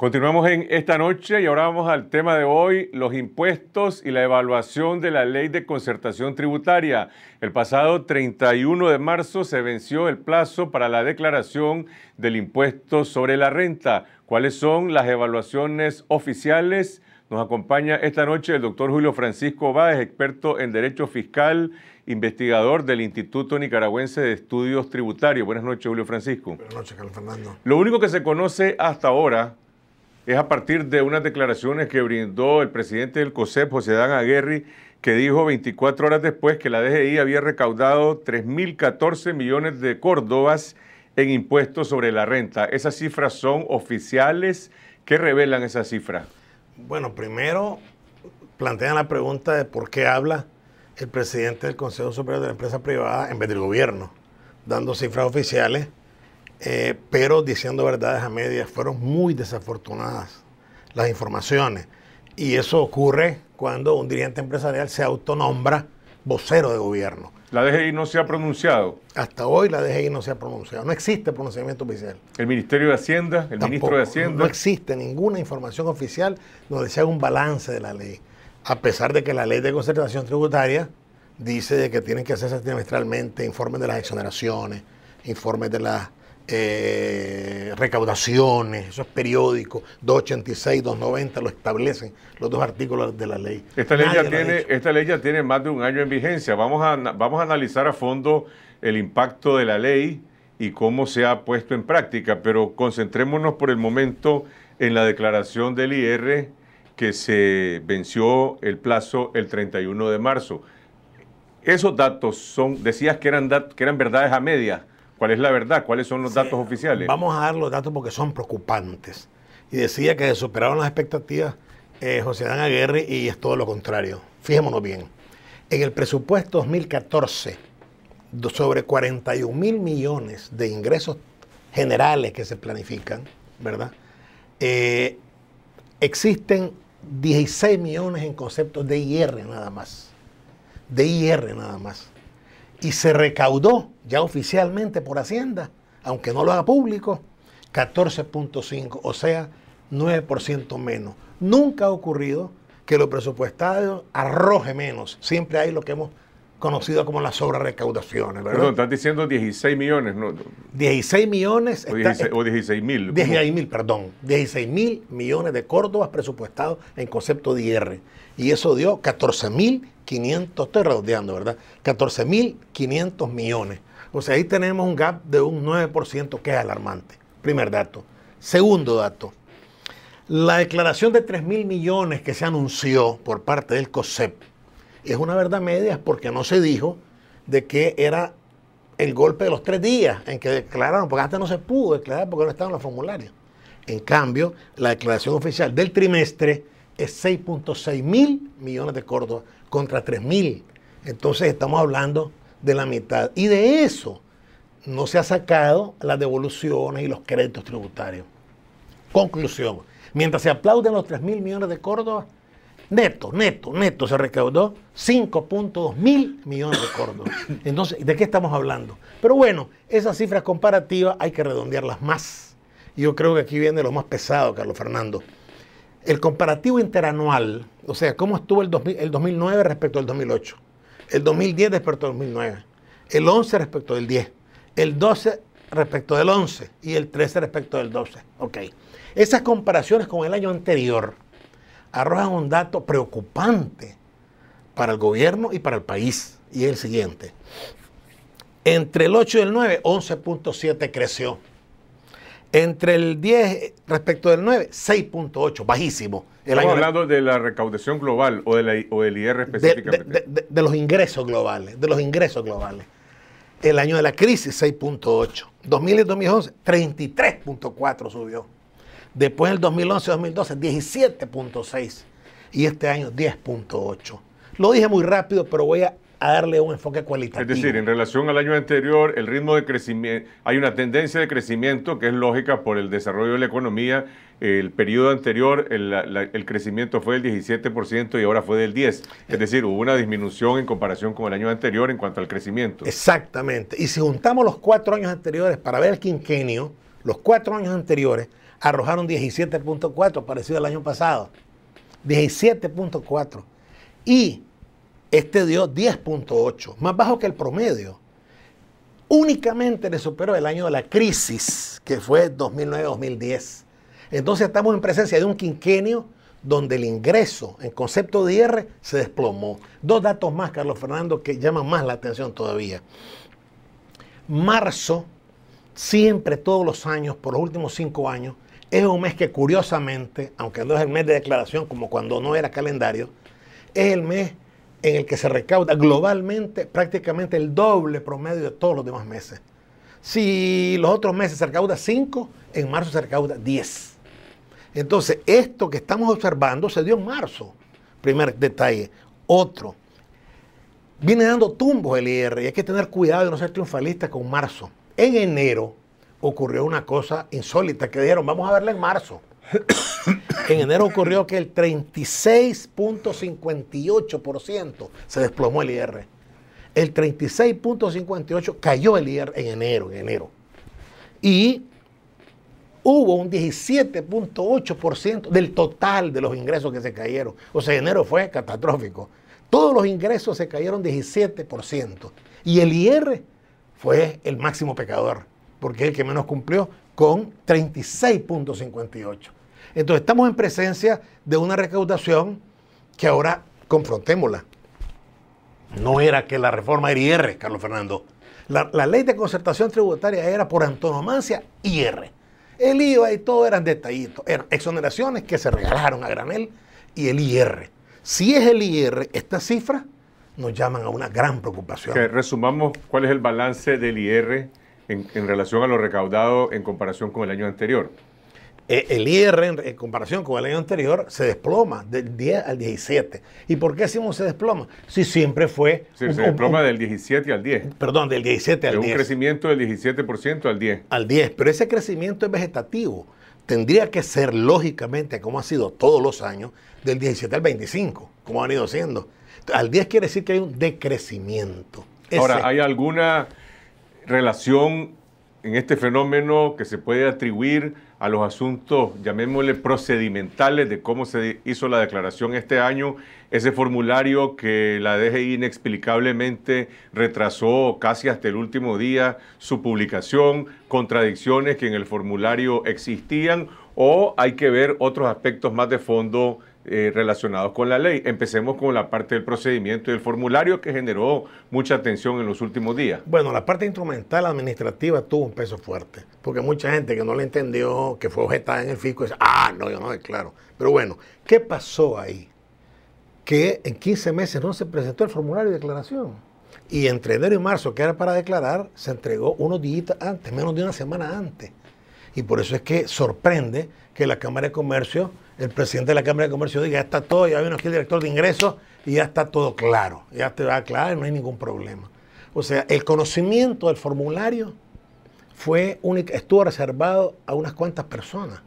Continuamos en esta noche y ahora vamos al tema de hoy, los impuestos y la evaluación de la ley de concertación tributaria. El pasado 31 de marzo se venció el plazo para la declaración del impuesto sobre la renta. ¿Cuáles son las evaluaciones oficiales? Nos acompaña esta noche el doctor Julio Francisco Báez, experto en Derecho Fiscal, investigador del Instituto Nicaragüense de Estudios Tributarios. Buenas noches, Julio Francisco. Buenas noches, Carlos Fernando. Lo único que se conoce hasta ahora es a partir de unas declaraciones que brindó el presidente del COSEP, José Dan Aguerri, que dijo 24 horas después que la DGI había recaudado 3.014 millones de córdobas en impuestos sobre la renta. ¿Esas cifras son oficiales? ¿Qué revelan esas cifras? Bueno, primero plantean la pregunta de por qué habla el presidente del Consejo Superior de la Empresa Privada en vez del gobierno, dando cifras oficiales eh, pero diciendo verdades a medias, fueron muy desafortunadas las informaciones. Y eso ocurre cuando un dirigente empresarial se autonombra vocero de gobierno. ¿La DGI no se ha pronunciado? Hasta hoy la DGI no se ha pronunciado. No existe pronunciamiento oficial. ¿El Ministerio de Hacienda? ¿El Ministro de Hacienda? No existe ninguna información oficial donde se haga un balance de la ley. A pesar de que la ley de concertación tributaria dice de que tienen que hacerse trimestralmente informes de las exoneraciones, informes de las eh, recaudaciones, esos periódicos, 286, 290, lo establecen los dos artículos de la ley. Esta ley, ya tiene, esta ley ya tiene más de un año en vigencia. Vamos a, vamos a analizar a fondo el impacto de la ley y cómo se ha puesto en práctica, pero concentrémonos por el momento en la declaración del IR que se venció el plazo el 31 de marzo. Esos datos son, decías que eran, que eran verdades a medias ¿Cuál es la verdad? ¿Cuáles son los datos oficiales? Vamos a dar los datos porque son preocupantes. Y decía que superaron las expectativas eh, José Dan Aguirre y es todo lo contrario. Fijémonos bien. En el presupuesto 2014, sobre 41 mil millones de ingresos generales que se planifican, ¿verdad? Eh, existen 16 millones en conceptos de IR nada más. De IR nada más. Y se recaudó ya oficialmente por Hacienda, aunque no lo haga público, 14.5, o sea, 9% menos. Nunca ha ocurrido que lo presupuestado arroje menos. Siempre hay lo que hemos conocido como las sobrerecaudaciones, ¿verdad? Perdón, estás diciendo 16 millones, ¿no? 16 millones. o, 16, mil. 16 mil, perdón. 16 mil millones de Córdobas presupuestados en concepto de IR. Y eso dio 14 mil 500, estoy redondeando, ¿verdad? 14 mil millones. O sea, ahí tenemos un gap de un 9%, que es alarmante. Primer dato. Segundo dato. La declaración de 3 mil millones que se anunció por parte del COSEP es una verdad media porque no se dijo de que era el golpe de los tres días en que declararon, porque antes no se pudo declarar porque no estaban los formularios. En cambio, la declaración oficial del trimestre es 6.6 mil millones de Córdoba contra 3 mil. Entonces estamos hablando de la mitad. Y de eso no se ha sacado las devoluciones y los créditos tributarios. Conclusión, mientras se aplauden los 3 mil millones de Córdoba, neto, neto, neto se recaudó 5.2 mil millones de Córdoba. Entonces, ¿de qué estamos hablando? Pero bueno, esas cifras comparativas hay que redondearlas más. Yo creo que aquí viene lo más pesado, Carlos Fernando. El comparativo interanual, o sea, cómo estuvo el, el 2009 respecto al 2008. El 2010 respecto al 2009. El 11 respecto del 10. El 12 respecto del 11. Y el 13 respecto del 12. Ok. Esas comparaciones con el año anterior arrojan un dato preocupante para el gobierno y para el país. Y es el siguiente. Entre el 8 y el 9, 11.7 creció. Entre el 10 respecto del 9, 6.8, bajísimo. El Estamos hablando de la recaudación global o, de la, o del IR específicamente. De, los ingresos globales, de los ingresos globales. El año de la crisis, 6.8. y 2011, 33.4 subió. Después el 2011-2012, 17.6. Y este año, 10.8. Lo dije muy rápido, pero voy a a darle un enfoque cualitativo. Es decir, en relación al año anterior, el ritmo de crecimiento, hay una tendencia de crecimiento que es lógica por el desarrollo de la economía. El periodo anterior el, el crecimiento fue del 17% y ahora fue del 10%. Es decir, hubo una disminución en comparación con el año anterior en cuanto al crecimiento. Exactamente. Y si juntamos los cuatro años anteriores para ver el quinquenio, los cuatro años anteriores arrojaron 17.4, parecido al año pasado. 17.4. Y este dio 10.8, más bajo que el promedio. Únicamente le superó el año de la crisis, que fue 2009-2010. Entonces estamos en presencia de un quinquenio donde el ingreso en concepto de IR se desplomó. Dos datos más, Carlos Fernando, que llaman más la atención todavía. Marzo, siempre todos los años, por los últimos cinco años, es un mes que curiosamente, aunque no es el mes de declaración como cuando no era calendario, es el mes en el que se recauda globalmente prácticamente el doble promedio de todos los demás meses. Si los otros meses se recauda 5, en marzo se recauda 10. Entonces, esto que estamos observando se dio en marzo. Primer detalle. Otro. Viene dando tumbos el IR y hay que tener cuidado de no ser triunfalista con marzo. En enero ocurrió una cosa insólita que dijeron, vamos a verla en marzo. En enero ocurrió que el 36.58% se desplomó el IR. El 36.58 cayó el IR en enero, en enero. Y hubo un 17.8% del total de los ingresos que se cayeron. O sea, enero fue catastrófico. Todos los ingresos se cayeron 17%. Y el IR fue el máximo pecador, porque es el que menos cumplió con 36.58. Entonces estamos en presencia de una recaudación que ahora confrontémosla. No era que la reforma era IR, Carlos Fernando. La, ley de concertación tributaria era por antonomancia IR. El IVA y todo eran detallitos, eran exoneraciones que se regalaron a granel y el IR. Si es el IR, estas cifras nos llaman a una gran preocupación. resumamos cuál es el balance del IR en relación a lo recaudado en comparación con el año anterior. Eh, el IR en, comparación con el año anterior se desploma del 10 al 17. ¿Y por qué decimos se desploma? Si siempre fue... se desploma del 17 al 10. Perdón, del 17 al de 10. Un crecimiento del 17% al 10. Al 10, pero ese crecimiento es vegetativo. Tendría que ser lógicamente, como ha sido todos los años, del 17 al 25, como han ido siendo. Al 10 quiere decir que hay un decrecimiento. Ahora, ¿hay alguna relación en este fenómeno que se puede atribuir a los asuntos, llamémosle procedimentales, de cómo se hizo la declaración este año, ese formulario que la DGI inexplicablemente retrasó casi hasta el último día su publicación, contradicciones que en el formulario existían, o hay que ver otros aspectos más de fondo eh, relacionados con la ley. Empecemos con la parte del procedimiento y el formulario que generó mucha atención en los últimos días. Bueno, la parte instrumental administrativa tuvo un peso fuerte, porque mucha gente que no le entendió, que fue objetada en el fisco, dice, ah, no, yo no declaro. Pero bueno, ¿qué pasó ahí? Que en 15 meses no se presentó el formulario de declaración. Y entre enero y marzo, que era para declarar, se entregó unos días antes, menos de una semana antes. Y por eso es que sorprende que la Cámara de Comercio el presidente de la Cámara de Comercio diga, ya está todo, ya vino aquí el director de ingresos y ya está todo claro, ya te va a no hay ningún problema. O sea, el conocimiento del formulario fue estuvo reservado a unas cuantas personas.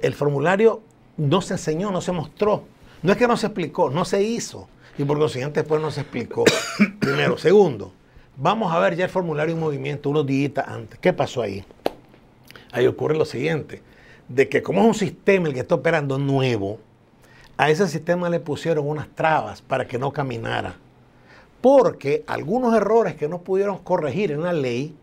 el formulario no se enseñó, no se mostró. No es que no se explicó, no se hizo. Y por consiguiente después no se explicó. Primero. Segundo, vamos a ver ya el formulario en movimiento unos días antes. ¿Qué pasó ahí? Ahí ocurre lo siguiente de que como es un sistema el que está operando nuevo, a ese sistema le pusieron unas trabas para que no caminara. Porque algunos errores que no pudieron corregir en la ley,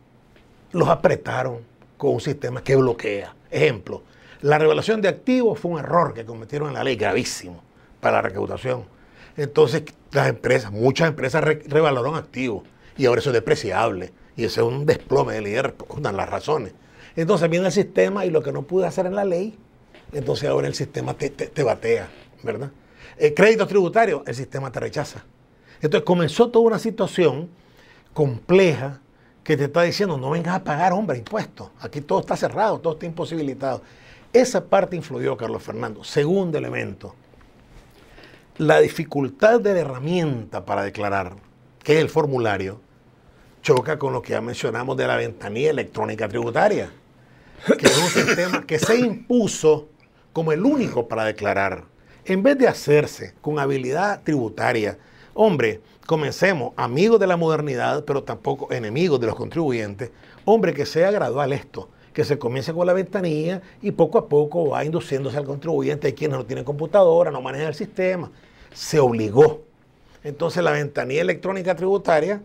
los apretaron con un sistema que bloquea. Ejemplo, la revelación de activos fue un error que cometieron en la ley, gravísimo, para la recaudación. Entonces, las empresas, muchas empresas revaloraron activos y ahora eso es depreciable. Y ese es un desplome de líder, una de las razones. Entonces viene el sistema y lo que no pude hacer en la ley, entonces ahora el sistema te, batea, ¿verdad? Eh, créditos tributarios, el sistema te rechaza. Entonces comenzó toda una situación compleja que te está diciendo, no vengas a pagar, hombre, impuestos. Aquí todo está cerrado, todo está imposibilitado. Esa parte influyó Carlos Fernando. Segundo elemento, la dificultad de la herramienta para declarar, que es el formulario, choca con lo que ya mencionamos de la ventanilla electrónica tributaria que es un sistema que se impuso como el único para declarar. En vez de hacerse con habilidad tributaria, hombre, comencemos amigos de la modernidad, pero tampoco enemigos de los contribuyentes, hombre, que sea gradual esto que se comience con la ventanilla y poco a poco va induciéndose al contribuyente. Hay quienes no tienen computadora, no manejan el sistema. Se obligó. Entonces la ventanilla electrónica tributaria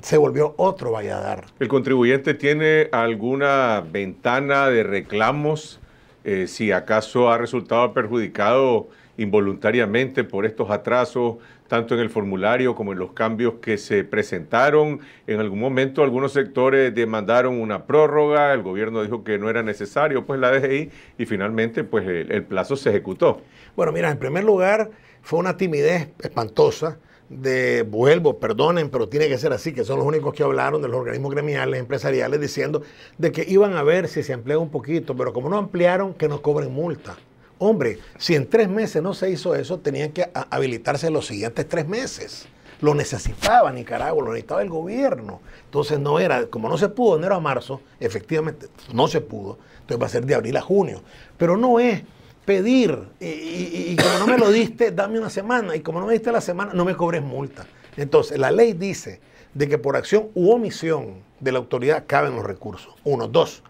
se volvió otro Valladar. ¿El contribuyente tiene alguna ventana de reclamos eh, si acaso ha resultado perjudicado involuntariamente por estos atrasos, tanto en el formulario como en los cambios que se presentaron? En algún momento algunos sectores demandaron una prórroga, el gobierno dijo que no era necesario, pues la DGI, y finalmente pues el plazo se ejecutó. Bueno, mira, en primer lugar fue una timidez espantosa de, vuelvo, perdonen, pero tiene que ser así, que son los únicos que hablaron de los organismos gremiales, empresariales, diciendo de que iban a ver si se amplía un poquito, pero como no ampliaron, que nos cobren multa. Hombre, si en tres meses no se hizo eso, tenían que habilitarse los siguientes tres meses. Lo necesitaba Nicaragua, lo necesitaba el gobierno. Entonces no era, como no se pudo, enero a marzo, efectivamente no se pudo, entonces va a ser de abril a junio. Pero no es pedir y, como no me lo diste, dame una semana y como no me diste la semana, no me cobres multa. Entonces, la ley dice de que por acción u omisión de la autoridad caben los recursos. Uno, dos,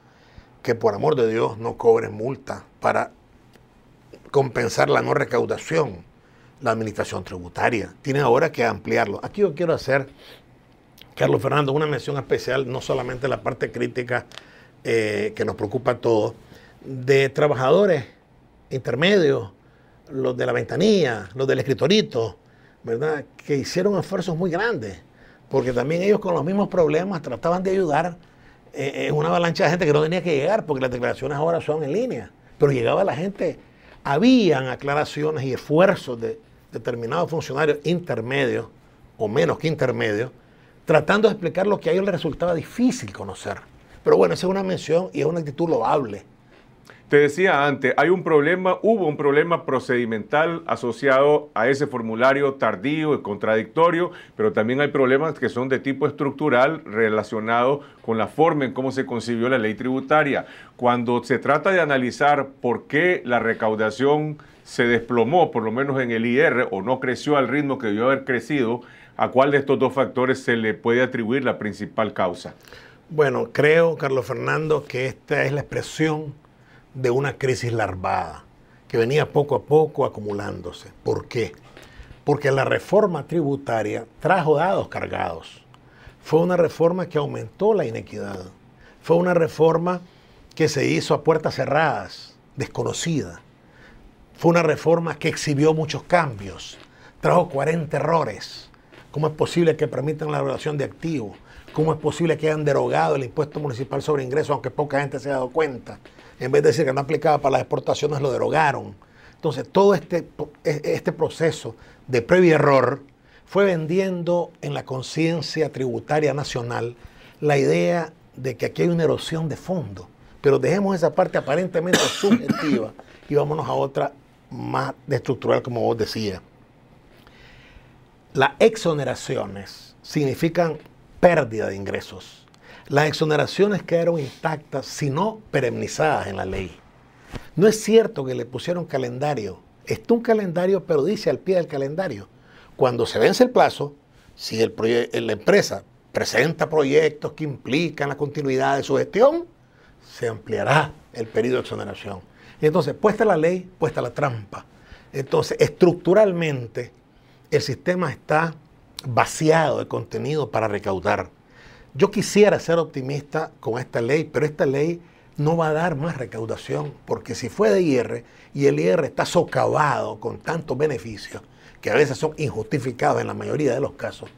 que por amor de Dios no cobres multa para compensar la no recaudación. La administración tributaria tiene ahora que ampliarlo. Aquí yo quiero hacer, Carlos Fernando, una mención especial, no solamente la parte crítica eh, que nos preocupa a todos, de trabajadores intermedios, los de la ventanilla, los del escritorito, ¿verdad? Que hicieron esfuerzos muy grandes, porque también ellos con los mismos problemas trataban de ayudar eh, en una avalancha de gente que no tenía que llegar, porque las declaraciones ahora son en línea, pero llegaba la gente, habían aclaraciones y esfuerzos de determinados funcionarios intermedios, o menos que intermedios, tratando de explicar lo que a ellos les resultaba difícil conocer. Pero bueno, esa es una mención y es una actitud loable se decía antes, hay un problema, hubo un problema procedimental asociado a ese formulario tardío y contradictorio, pero también hay problemas que son de tipo estructural relacionados con la forma en cómo se concibió la ley tributaria. Cuando se trata de analizar por qué la recaudación se desplomó, por lo menos en el IR, o no creció al ritmo que debió haber crecido, ¿a cuál de estos dos factores se le puede atribuir la principal causa? Bueno, creo, Carlos Fernando, que esta es la expresión de una crisis larvada que venía poco a poco acumulándose. ¿Por qué? Porque la reforma tributaria trajo dados cargados. Fue una reforma que aumentó la inequidad. Fue una reforma que se hizo a puertas cerradas, desconocida. Fue una reforma que exhibió muchos cambios. Trajo 40 errores. ¿Cómo es posible que permitan la evaluación de activos? ¿Cómo es posible que hayan derogado el impuesto municipal sobre ingresos, aunque poca gente se ha dado cuenta? en vez de decir que no aplicaba para las exportaciones, lo derogaron. Entonces, todo este, este proceso de previo error fue vendiendo en la conciencia tributaria nacional la idea de que aquí hay una erosión de fondo. Pero dejemos esa parte aparentemente subjetiva y vámonos a otra más estructural, como vos decías. Las exoneraciones significan pérdida de ingresos las exoneraciones quedaron intactas, sino peremnizadas en la ley. No es cierto que le pusieron calendario. Está un calendario, pero dice al pie del calendario. Cuando se vence el plazo, si el la empresa presenta proyectos que implican la continuidad de su gestión, se ampliará el periodo de exoneración. Y entonces, puesta la ley, puesta la trampa. Entonces, estructuralmente, el sistema está vaciado de contenido para recaudar. Yo quisiera ser optimista con esta ley, pero esta ley no va a dar más recaudación, porque si fue de IR y el IR está socavado con tantos beneficios, que a veces son injustificados en la mayoría de los casos,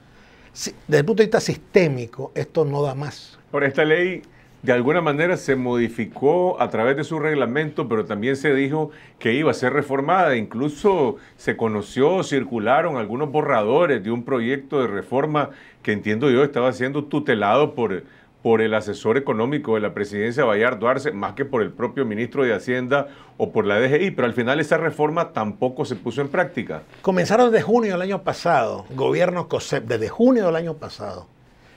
desde el punto de vista sistémico, esto no da más. Por esta ley de alguna manera se modificó a través de su reglamento, pero también se dijo que iba a ser reformada. Incluso se conoció, circularon algunos borradores de un proyecto de reforma que entiendo yo estaba siendo tutelado por, por el asesor económico de la presidencia Bayardo Arce, más que por el propio ministro de Hacienda o por la DGI, pero al final esa reforma tampoco se puso en práctica. Comenzaron desde junio del año pasado, gobierno COSEP, desde junio del año pasado.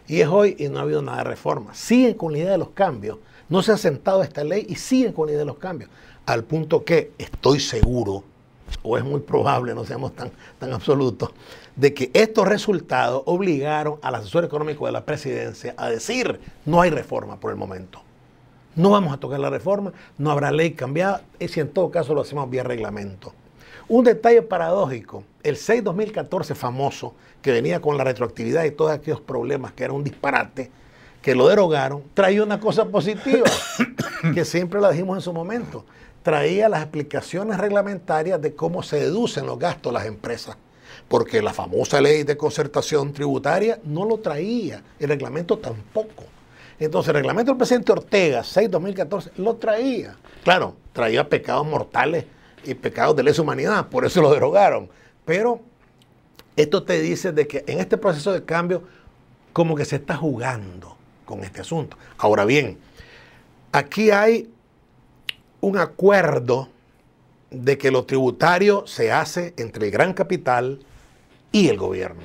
Y es hoy y no ha habido nada de reforma. Siguen con la idea de los cambios. No se ha sentado esta ley y siguen con la idea de los cambios. Al punto que estoy seguro, o es muy probable, no seamos tan, tan absolutos, de que estos resultados obligaron al asesor económico de la presidencia a decir no hay reforma por el momento. No vamos a tocar la reforma, no habrá ley cambiada, y si en todo caso lo hacemos vía reglamento. Un detalle paradójico, el 6 2014 famoso, que venía con la retroactividad y todos aquellos problemas, que era un disparate, que lo derogaron, traía una cosa positiva, que siempre la dijimos en su momento. Traía las explicaciones reglamentarias de cómo se deducen los gastos de las empresas. Porque la famosa ley de concertación tributaria no lo traía, el reglamento tampoco. Entonces, el reglamento del presidente Ortega, 6-2014, lo traía. Claro, traía pecados mortales y pecados de lesa humanidad, por eso lo derogaron. Pero esto te dice de que en este proceso de cambio como que se está jugando con este asunto. Ahora bien, aquí hay un acuerdo de que lo tributario se hace entre el gran capital y el gobierno.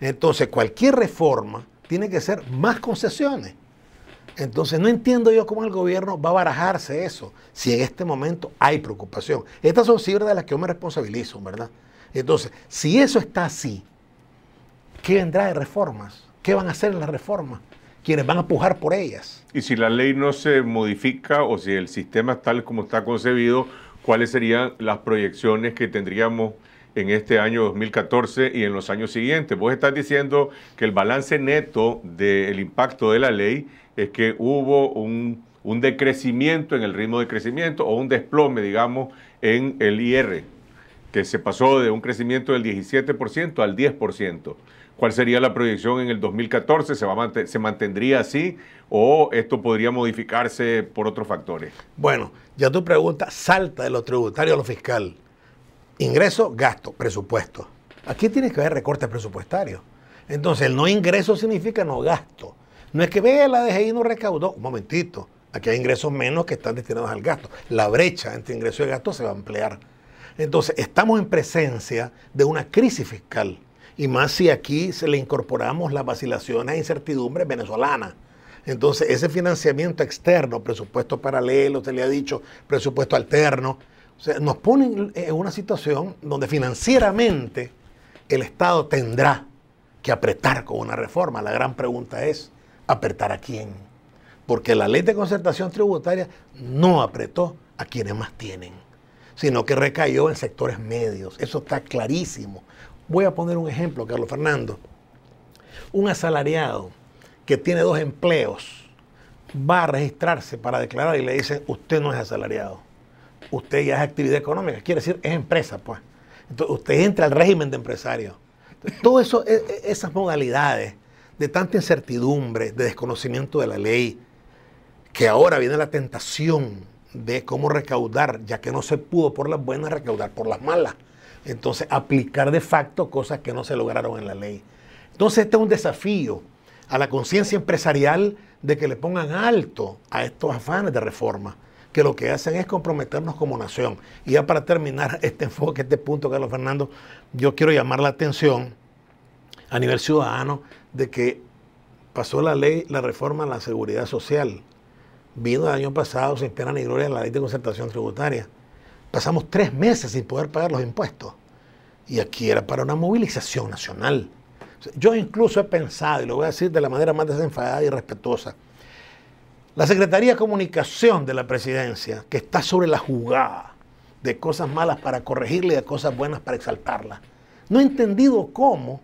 Entonces, cualquier reforma tiene que ser más concesiones. Entonces no entiendo yo cómo el gobierno va a barajarse eso, si en este momento hay preocupación. Estas son cifras de las que yo me responsabilizo, ¿verdad? Entonces, si eso está así, ¿qué vendrá de reformas? ¿Qué van a hacer en las reformas? Quienes van a pujar por ellas. Y si la ley no se modifica o si el sistema es tal como está concebido, ¿cuáles serían las proyecciones que tendríamos? en este año 2014 y en los años siguientes. Vos estás diciendo que el balance neto del impacto de la ley es que hubo un, decrecimiento en el ritmo de crecimiento o un desplome, digamos, en el IR, que se pasó de un crecimiento del 17% al 10%. ¿Cuál sería la proyección en el 2014? ¿Se, va ¿Se mantendría así o esto podría modificarse por otros factores? Bueno, ya tu pregunta salta de lo tributario a lo fiscal. Ingreso, gasto, presupuesto. Aquí tiene que haber recortes presupuestarios. Entonces, el no ingreso significa no gasto. No es que vea la DGI no recaudó. Un momentito. Aquí hay ingresos menos que están destinados al gasto. La brecha entre ingreso y gasto se va a ampliar. Entonces, estamos en presencia de una crisis fiscal. Y más si aquí se le incorporamos las vacilaciones e incertidumbres venezolanas. Entonces, ese financiamiento externo, presupuesto paralelo, se le ha dicho, presupuesto alterno, nos ponen en una situación donde financieramente el Estado tendrá que apretar con una reforma. La gran pregunta es, ¿apretar a quién? Porque la ley de concertación tributaria no apretó a quienes más tienen, sino que recayó en sectores medios. Eso está clarísimo. Voy a poner un ejemplo, Carlos Fernando. Un asalariado que tiene dos empleos va a registrarse para declarar y le dicen, usted no es asalariado usted ya es actividad económica, quiere decir, es empresa, pues. Entonces, usted entra al régimen de empresario. Todas e, e, esas modalidades de tanta incertidumbre, de desconocimiento de la ley, que ahora viene la tentación de cómo recaudar, ya que no se pudo por las buenas, recaudar por las malas. Entonces, aplicar de facto cosas que no se lograron en la ley. Entonces, este es un desafío a la conciencia empresarial de que le pongan alto a estos afanes de reforma que lo que hacen es comprometernos como nación. Y ya para terminar este enfoque, este punto, Carlos Fernando, yo quiero llamar la atención a nivel ciudadano de que pasó la ley, la reforma a la seguridad social. Vino el año pasado, sin pena ni gloria, la ley de concertación tributaria. Pasamos tres meses sin poder pagar los impuestos. Y aquí era para una movilización nacional. Yo incluso he pensado, y lo voy a decir de la manera más desenfadada y respetuosa, la Secretaría de Comunicación de la Presidencia, que está sobre la jugada de cosas malas para corregirle y de cosas buenas para exaltarla, no ha entendido cómo,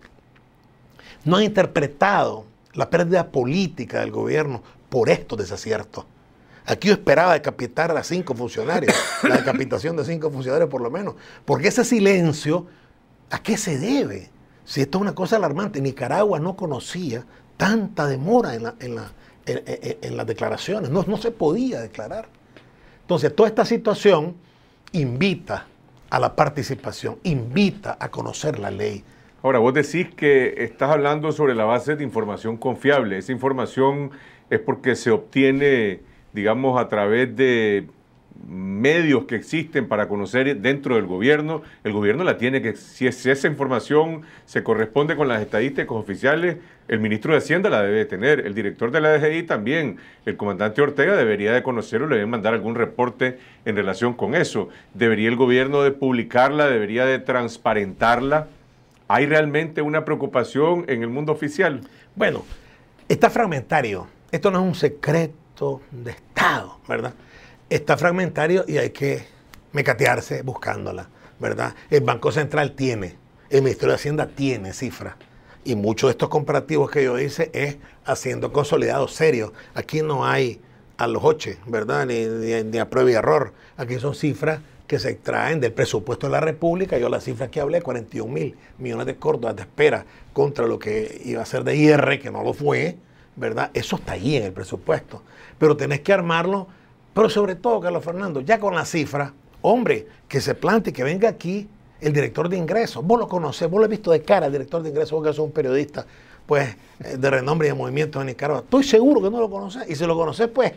no ha interpretado la pérdida política del gobierno por estos desaciertos. Aquí yo esperaba decapitar a cinco funcionarios, la decapitación de cinco funcionarios por lo menos, porque ese silencio, ¿a qué se debe? Si esto es una cosa alarmante, Nicaragua no conocía tanta demora en la en, las declaraciones. no se podía declarar. Entonces, toda esta situación invita a la participación, invita a conocer la ley. Ahora, vos decís que estás hablando sobre la base de información confiable. Esa información es porque se obtiene, digamos, a través de medios que existen para conocer dentro del gobierno, el gobierno la tiene que, si, esa información se corresponde con las estadísticas oficiales, el ministro de Hacienda la debe tener, el director de la DGI también, el comandante Ortega debería de conocerlo, le deben mandar algún reporte en relación con eso, debería el gobierno de publicarla, debería de transparentarla. ¿Hay realmente una preocupación en el mundo oficial? Bueno, está fragmentario, esto no es un secreto de Estado, ¿verdad? está fragmentario y hay que mecatearse buscándola, ¿verdad? El Banco Central tiene, el Ministerio de Hacienda tiene cifras. Y muchos de estos comparativos que yo hice es haciendo consolidados serios. Aquí no hay a los ocho, ¿verdad? Ni, ni, a prueba y error. Aquí son cifras que se extraen del presupuesto de la República. Yo las cifras que hablé, 41 mil millones de córdobas de espera contra lo que iba a ser de IR, que no lo fue, ¿verdad? Eso está ahí en el presupuesto. Pero tenés que armarlo pero sobre todo, Carlos Fernando, ya con la cifra, hombre, que se plante, que venga aquí el director de ingresos. Vos lo conocés, vos lo has visto de cara, el director de ingresos, vos que sos un periodista pues, eh, de renombre y de movimiento en Nicaragua. Estoy seguro que no lo conocés. Y si lo conocés, pues,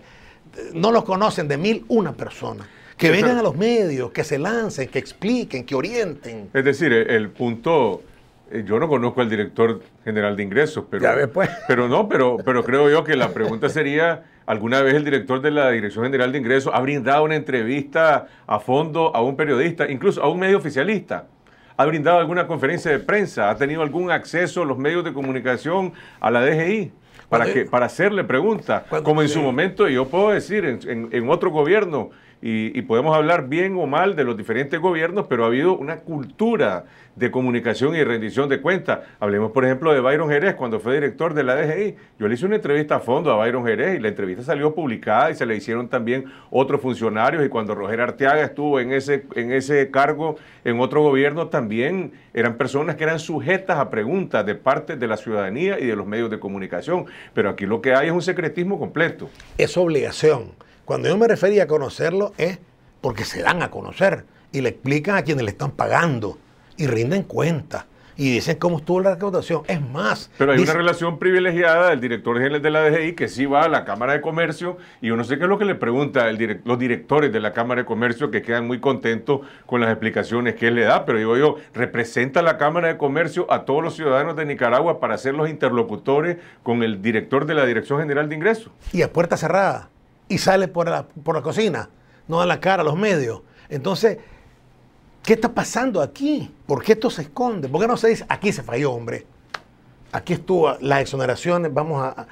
no lo conocen de mil una persona. Que vengan a los medios, que se lancen, que expliquen, que orienten. Es decir, e, el punto eh, yo no conozco al director general de ingresos, pero, pues. pero no, pero, pero creo yo que la pregunta sería Alguna vez el director de la Dirección General de Ingresos ha brindado una entrevista a fondo a un periodista, incluso a un medio oficialista. ¿Ha brindado alguna conferencia de prensa? ¿Ha tenido algún acceso a los medios de comunicación, a la DGI? Para, que, para hacerle preguntas, como en su momento, y yo puedo decir, en otro gobierno, y, podemos hablar bien o mal de los diferentes gobiernos, pero ha habido una cultura de comunicación y rendición de cuentas. Hablemos, por ejemplo, de Byron Jerez, cuando fue director de la DGI. Yo le hice una entrevista a fondo a Byron Jerez y la entrevista salió publicada y se le hicieron también otros funcionarios. Y cuando Roger Arteaga estuvo en ese, en ese cargo en otro gobierno, también eran personas que eran sujetas a preguntas de parte de la ciudadanía y de los medios de comunicación. Pero aquí lo que hay es un secretismo completo. Es obligación. Cuando yo me refería a conocerlo es porque se dan a conocer y le explican a quienes le están pagando y rinden cuenta y dicen cómo estuvo la recaudación. Es más. Pero hay una relación privilegiada del director general de la DGI que sí va a la Cámara de Comercio y yo no sé qué es lo que le pregunta el los directores de la Cámara de Comercio que quedan muy contentos con las explicaciones que él le da, pero digo yo, representa la Cámara de Comercio a todos los ciudadanos de Nicaragua para ser los interlocutores con el director de la Dirección General de Ingresos. Y a puerta cerrada y sale por la, cocina, no da la cara a los medios. Entonces, ¿qué está pasando aquí? ¿Por qué esto se esconde? ¿Por qué no se dice, aquí se falló, hombre? Aquí estuvo las exoneraciones, vamos a,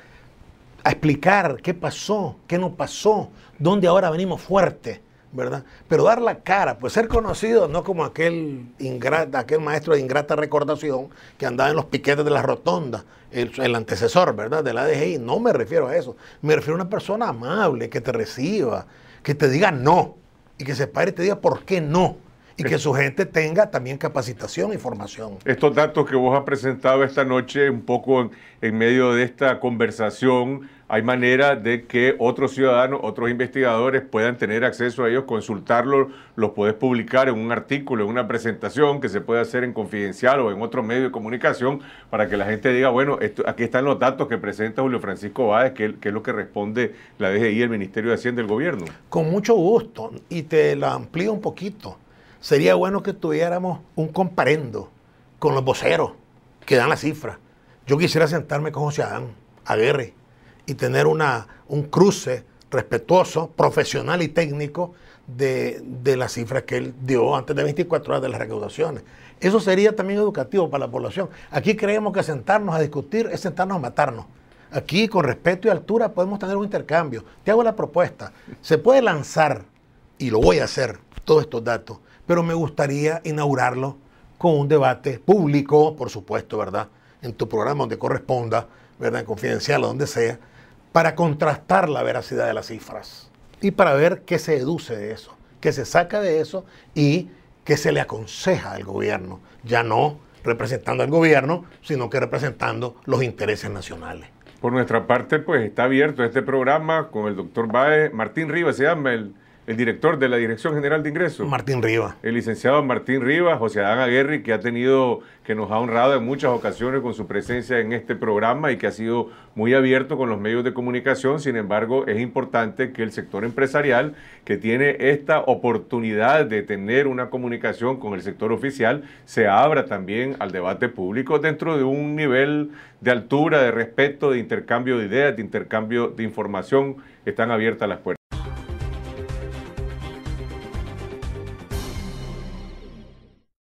a explicar qué pasó, qué no pasó, dónde ahora venimos fuerte. ¿verdad? Pero dar la cara, pues ser conocido, no como aquel, ingrata, maestro de ingrata recordación que andaba en los piquetes de la rotonda, el, antecesor, ¿verdad? De la No me refiero a eso. Me refiero a una persona amable, que te reciba, que te diga no, y que se y te diga por qué no. Y que su gente tenga también capacitación y formación. Estos datos que vos has presentado esta noche, un poco en medio de esta conversación hay manera de que otros ciudadanos, otros investigadores puedan tener acceso a ellos, consultarlos, los puedes publicar en un artículo, en una presentación que se puede hacer en Confidencial o en otro medio de comunicación para que la gente diga, bueno, esto, aquí están los datos que presenta Julio Francisco Báez, que, es lo que responde la DGI, el Ministerio de Hacienda, del gobierno. Con mucho gusto y te la amplío un poquito. Sería bueno que tuviéramos un comparendo con los voceros que dan las cifras. Yo quisiera sentarme con José Adán Aguirre y tener una, un cruce respetuoso, profesional y técnico de, de, las cifras que él dio antes de 24 horas de las recaudaciones. Eso sería también educativo para la población. Aquí creemos que sentarnos a discutir es sentarnos a matarnos. Aquí, con respeto y altura, podemos tener un intercambio. Te hago la propuesta. Se puede lanzar, y lo voy a hacer, todos estos datos, pero me gustaría inaugurarlo con un debate público, por supuesto, ¿verdad? En tu programa donde corresponda, ¿verdad? En confidencial o donde sea para contrastar la veracidad de las cifras y para ver qué se deduce de eso, qué se saca de eso y qué se le aconseja al gobierno, ya no representando al gobierno, sino que representando los intereses nacionales. Por nuestra parte, pues está abierto este programa con el doctor Baez, Martín Rivas se llama el el director de la Dirección General de Ingresos. Martín Rivas. El licenciado Martín Rivas, José Adán Aguerri, que ha tenido, que nos ha honrado en muchas ocasiones con su presencia en este programa y que ha sido muy abierto con los medios de comunicación. Sin embargo, es importante que el sector empresarial, que tiene esta oportunidad de tener una comunicación con el sector oficial, se abra también al debate público dentro de un nivel de altura, de respeto, de intercambio de ideas, de intercambio de información. Están abiertas las puertas.